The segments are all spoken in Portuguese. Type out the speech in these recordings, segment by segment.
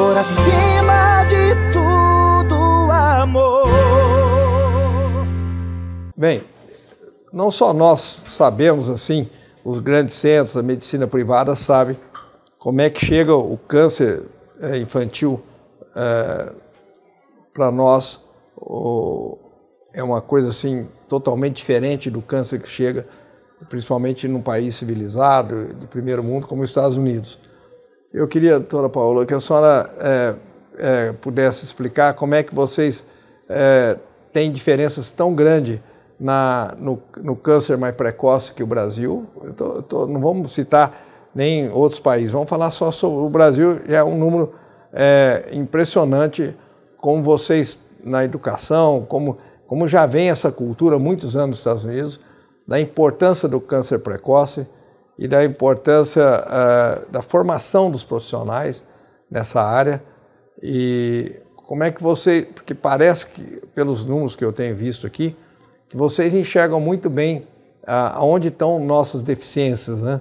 por acima de tudo, amor. Bem, não só nós sabemos assim, os grandes centros, da medicina privada sabem como é que chega o câncer eh, infantil é, eh, para nós. O, é uma coisa assim totalmente diferente do câncer que chega, principalmente num país civilizado, de primeiro mundo, como os Estados Unidos. Eu queria, doutora Paula, que a senhora é, é, pudesse explicar como é que vocês é, têm diferenças tão grandes na, no, no, câncer mais precoce que o Brasil. Eu tô, eu tô, não vamos citar nem outros países, vamos falar só sobre o Brasil, já é um número é, impressionante como vocês na educação, como, como já vem essa cultura há muitos anos nos Estados Unidos, da importância do câncer precoce e da importância uh, da formação dos profissionais nessa área e como é que você, porque parece que pelos números que eu tenho visto aqui, que vocês enxergam muito bem ah, aonde estão nossas deficiências, né?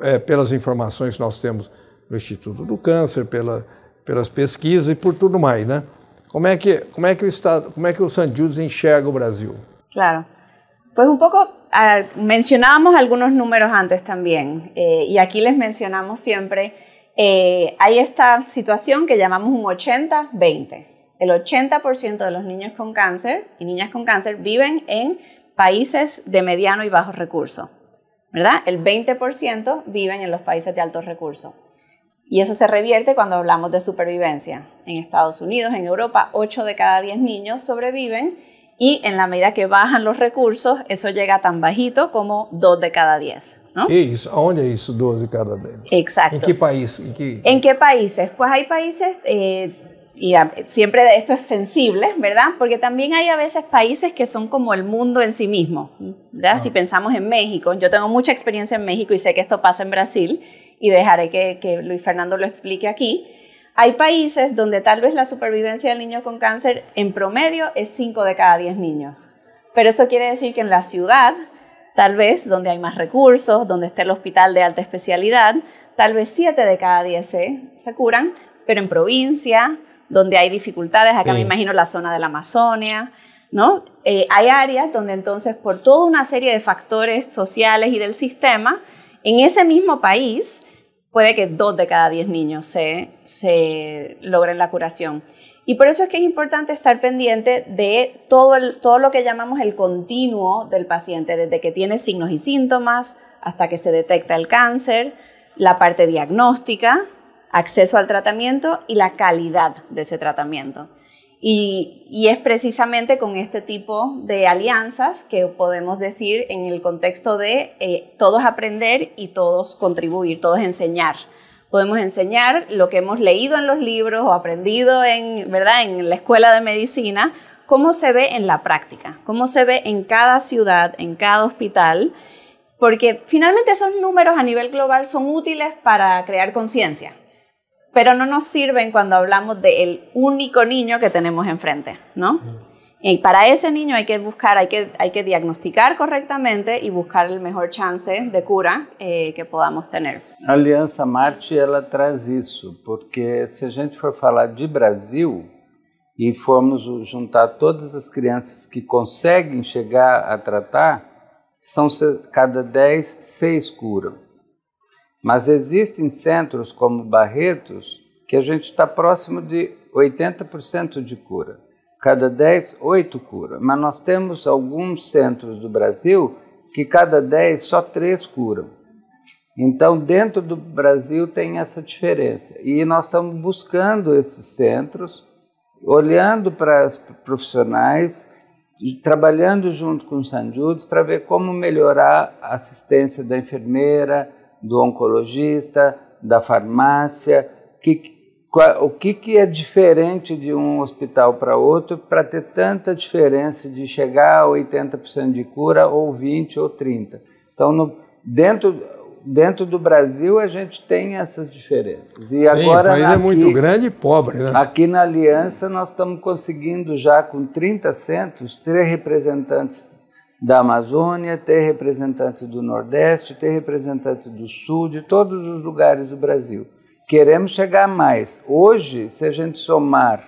É, pelas informações que nós temos no Instituto do Câncer, pela, pelas pesquisas e por tudo mais, né? Como é que como é que o estado, como é que o San Judas enxerga o Brasil? Claro, pues um pouco mencionábamos algunos números antes también, eh, y aquí les mencionamos siempre, eh, hay esta situación que llamamos un 80-20. El 80% de los niños con cáncer y niñas con cáncer viven en países de mediano y bajo recurso, ¿verdad? El 20% viven en los países de alto recurso. Y eso se revierte cuando hablamos de supervivencia. En Estados Unidos, en Europa, 8 de cada 10 niños sobreviven y en la medida que bajan los recursos, eso llega tan bajito como 2 de cada 10. ¿no? ¿Qué ¿Dónde es 2 de cada 10? Exacto. ¿En qué país? ¿En qué, países? Pues hay países... Eh, y siempre esto es sensible, ¿verdad? Porque también hay a veces países que son como el mundo en sí mismo, ¿verdad? Si ah. pensamos en México, yo tengo mucha experiencia en México y sé que esto pasa en Brasil y dejaré que Luis Fernando lo explique aquí, hay países donde tal vez la supervivencia del niño con cáncer en promedio es 5 de cada 10 niños. Pero eso quiere decir que en la ciudad, tal vez donde hay más recursos, donde está el hospital de alta especialidad, tal vez 7 de cada 10 se, curan, pero en provincia, donde hay dificultades, acá me imagino la zona de la Amazonia, ¿no? Eh, hay áreas donde entonces por toda una serie de factores sociales y del sistema, en ese mismo país puede que dos de cada diez niños se, se logren la curación. Y por eso es que es importante estar pendiente de todo lo que llamamos el continuo del paciente, desde que tiene signos y síntomas hasta que se detecta el cáncer, la parte diagnóstica, acceso al tratamiento y la calidad de ese tratamiento. Y, es precisamente con este tipo de alianzas que podemos decir en el contexto de eh, todos aprender y todos contribuir, todos enseñar. Podemos enseñar lo que hemos leído en los libros o aprendido en, ¿verdad? en la escuela de medicina, cómo se ve en la práctica, cómo se ve en cada ciudad, en cada hospital, porque finalmente esos números a nivel global son útiles para crear conciencia, pero no nos sirven cuando hablamos del único niño que tenemos enfrente, ¿no? Mm. Y para ese niño hay que buscar, hay que, diagnosticar correctamente y buscar el mejor chance de cura eh, que podamos tener. La Alianza Marte, ela traz eso, porque si a gente for falar de Brasil y e formos juntar todas las crianças que conseguem llegar a tratar, son cada 10, 6 curas. Mas existem centros como Barretos que a gente está próximo de 80% de cura. Cada 10, 8 cura. Mas nós temos alguns centros do Brasil que cada 10, só 3 curam. Então, dentro do Brasil tem essa diferença. E nós estamos buscando esses centros, olhando para os profissionais, trabalhando junto com os sanjudos para ver como melhorar a assistência da enfermeira, do oncologista, da farmácia, que, qual, o que, que é diferente de um hospital para outro para ter tanta diferença de chegar a 80% de cura ou 20% ou 30%. Então, no, dentro, dentro do Brasil, a gente tem essas diferenças. E Sim, agora, é aqui, é muito grande e pobre. Né? Aqui na Aliança, nós estamos conseguindo já com 30 centros, três representantes da Amazônia, ter representante do Nordeste, ter representante do Sul, de todos os lugares do Brasil. Queremos chegar a mais. Hoje, se a gente somar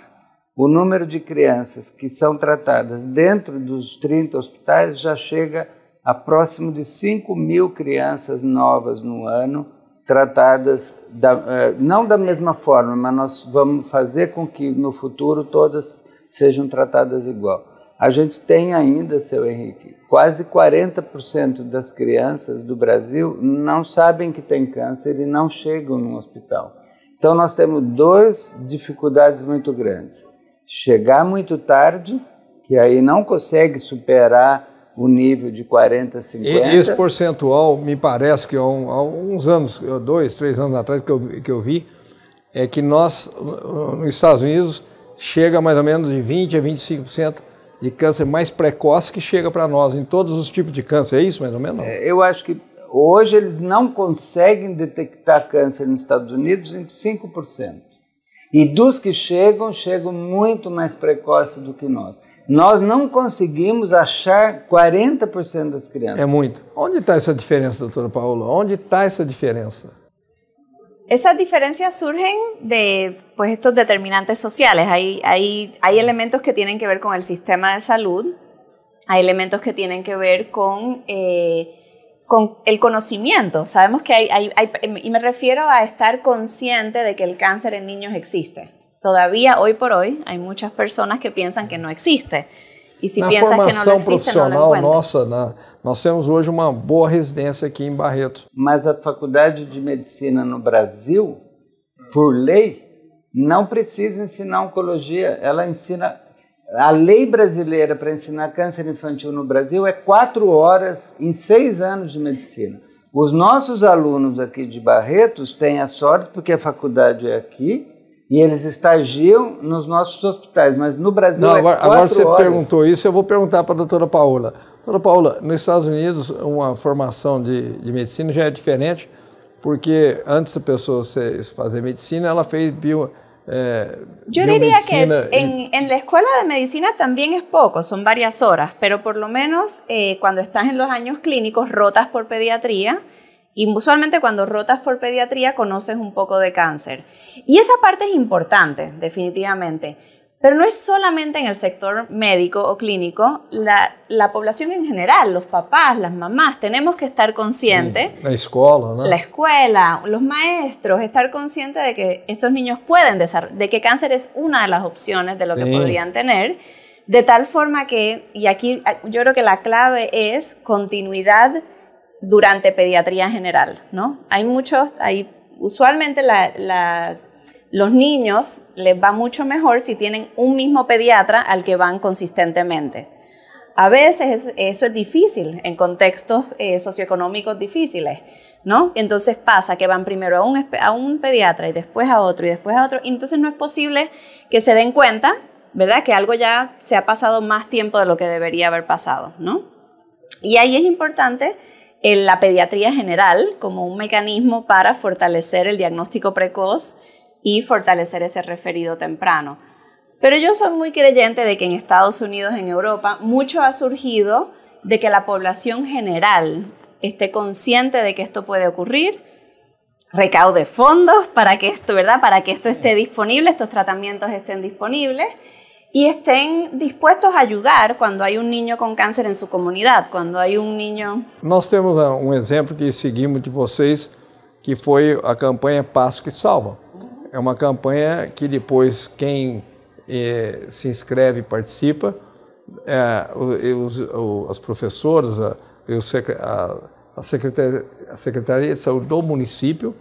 o número de crianças que são tratadas dentro dos 30 hospitais, já chega a próximo de 5 mil crianças novas no ano tratadas, da, eh, não da mesma forma, mas nós vamos fazer com que no futuro todas sejam tratadas igual a gente tem ainda, seu Henrique, quase 40% das crianças do Brasil não sabem que tem câncer e não chegam no hospital. Então nós temos duas dificuldades muito grandes. Chegar muito tarde, que aí não consegue superar o nível de 40, 50. E esse percentual, me parece que há, uns anos, dois, três anos atrás que eu, que eu vi, é que nós, nos Estados Unidos, chega mais ou menos de 20% a 25% de câncer mais precoce que chega para nós, em todos os tipos de câncer, é isso mais ou menos? É, eu acho que hoje eles não conseguem detectar câncer nos Estados Unidos em 5%. E dos que chegam, chegam muito mais precoce do que nós. Nós não conseguimos achar 40% das crianças. É muito. Onde está essa diferença, doutora Paula? Onde está essa diferença? Esas diferencias surgen de pues, estos determinantes sociales. Hay, elementos que tienen que ver con el sistema de salud, hay elementos que tienen que ver con, eh, con el conocimiento. Sabemos que hay, y me refiero a estar consciente de que el cáncer en niños existe. Todavía hoy por hoy hay muchas personas que piensan que no existe. E se na pensa é formação que não profissional não nossa, na, né, nós temos hoje uma boa residência aqui em Barreto. Mas a faculdade de medicina no Brasil, por lei, não precisa ensinar oncologia. Ela ensina. A lei brasileira para ensinar câncer infantil no Brasil é quatro horas em seis anos de medicina. Os nossos alunos aqui de Barretos têm a sorte, porque a faculdade é aqui, e eles estagiam nos nossos hospitais, mas no Brasil. Não, agora, é agora você horas. perguntou isso, eu vou perguntar para a doutora Paula. Doutora Paula, nos Estados Unidos uma formação de, de medicina já é diferente, porque antes a pessoa fazer medicina, ela fez bio, Eh, Yo diría que en, en, la escuela de medicina también es poco, son varias horas, pero por lo menos eh, cuando estás en los años clínicos rotas por pediatría Y usualmente cuando rotas por pediatría conoces un poco de cáncer. Y esa parte es importante, definitivamente. Pero no es solamente en el sector médico o clínico, la, población en general, los papás, las mamás, tenemos que estar conscientes. la escuela, ¿no? La escuela, los maestros, estar conscientes de que estos niños pueden desarrollar, de que cáncer es una de las opciones de lo que podrían tener. De tal forma que, y aquí yo creo que la clave es continuidad durante pediatría general, ¿no? Hay muchos, hay, usualmente los niños les va mucho mejor si tienen un mismo pediatra al que van consistentemente. A veces eso es difícil en contextos eh, socioeconómicos difíciles, ¿no? Entonces pasa que van primero a un, a un pediatra y después a otro y después a otro, entonces no es posible que se den cuenta, ¿verdad? Que algo ya se ha pasado más tiempo de lo que debería haber pasado, ¿no? Y ahí es importante en la pediatría general como un mecanismo para fortalecer el diagnóstico precoz y fortalecer ese referido temprano. Pero yo soy muy creyente de que en Estados Unidos, en Europa, mucho ha surgido de que la población general esté consciente de que esto puede ocurrir, recaude fondos para que esto, ¿verdad? Para que esto esté disponible, estos tratamientos estén disponibles y estén dispuestos a ayudar cuando hay un niño con cáncer en su comunidad, cuando hay un niño... Nós temos ah, um exemplo que seguimos de vocês, que foi a campanha Passo que Salva. É uma campanha que depois quem eh, se inscreve e participa, eh, os, os, as professoras, a, a, secretaria, a Secretaria de Saúde do município,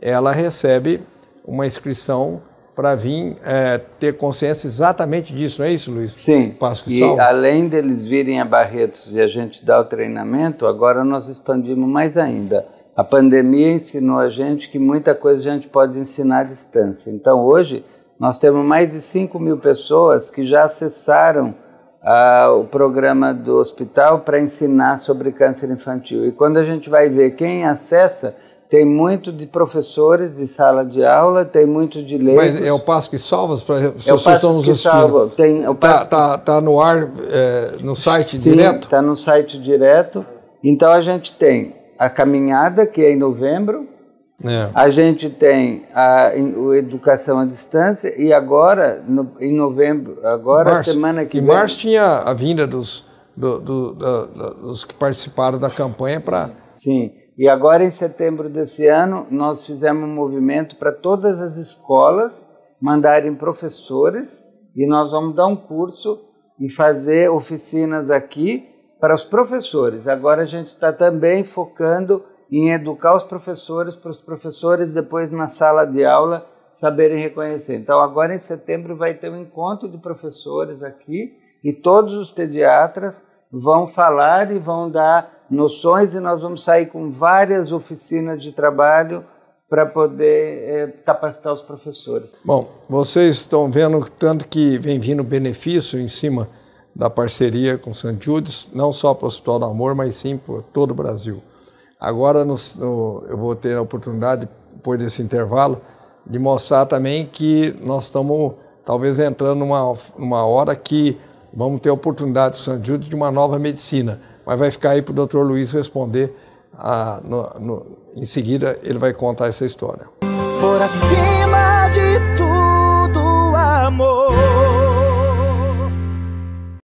ela recebe uma inscrição para vir é, ter consciência exatamente disso, não é isso, Luiz? Sim. Passo e salva. além deles virem a Barretos e a gente dar o treinamento, agora nós expandimos mais ainda. A pandemia ensinou a gente que muita coisa a gente pode ensinar à distância. Então, hoje, nós temos mais de 5 mil pessoas que já acessaram ah, o programa do hospital para ensinar sobre câncer infantil. E quando a gente vai ver quem acessa, tem muito de professores de sala de aula, tem muito de leis Mas é o passo que salva para é os estamos que salva. Tem, é tá, que... Tá, tá, no ar, é, no site Sim, direto? Está no site direto. Então a gente tem a caminhada, que é em novembro, é. a gente tem a, a, educação à distância e agora, no, em novembro, agora março, semana que em vem. Em março tinha a vinda dos, do, do, do, dos que participaram da campanha para. Sim. E agora, em setembro desse ano, nós fizemos um movimento para todas as escolas mandarem professores e nós vamos dar um curso e fazer oficinas aqui para os professores. Agora a gente está também focando em educar os professores, para os professores depois na sala de aula saberem reconhecer. Então, agora em setembro vai ter um encontro de professores aqui e todos os pediatras vão falar e vão dar noções e nós vamos sair com várias oficinas de trabalho para poder é, capacitar os professores. Bom, vocês estão vendo tanto que vem vindo benefício em cima da parceria com St. Judas, não só para o Hospital do Amor, mas sim para todo o Brasil. Agora no, no, eu vou ter a oportunidade, depois desse intervalo, de mostrar também que nós estamos talvez entrando numa, numa hora que vamos ter a oportunidade do St. Judas de uma nova medicina mas vai ficar aí para o doutor Luiz responder. A, no, no, em seguida, ele vai contar essa história. Por acima de tudo, amor.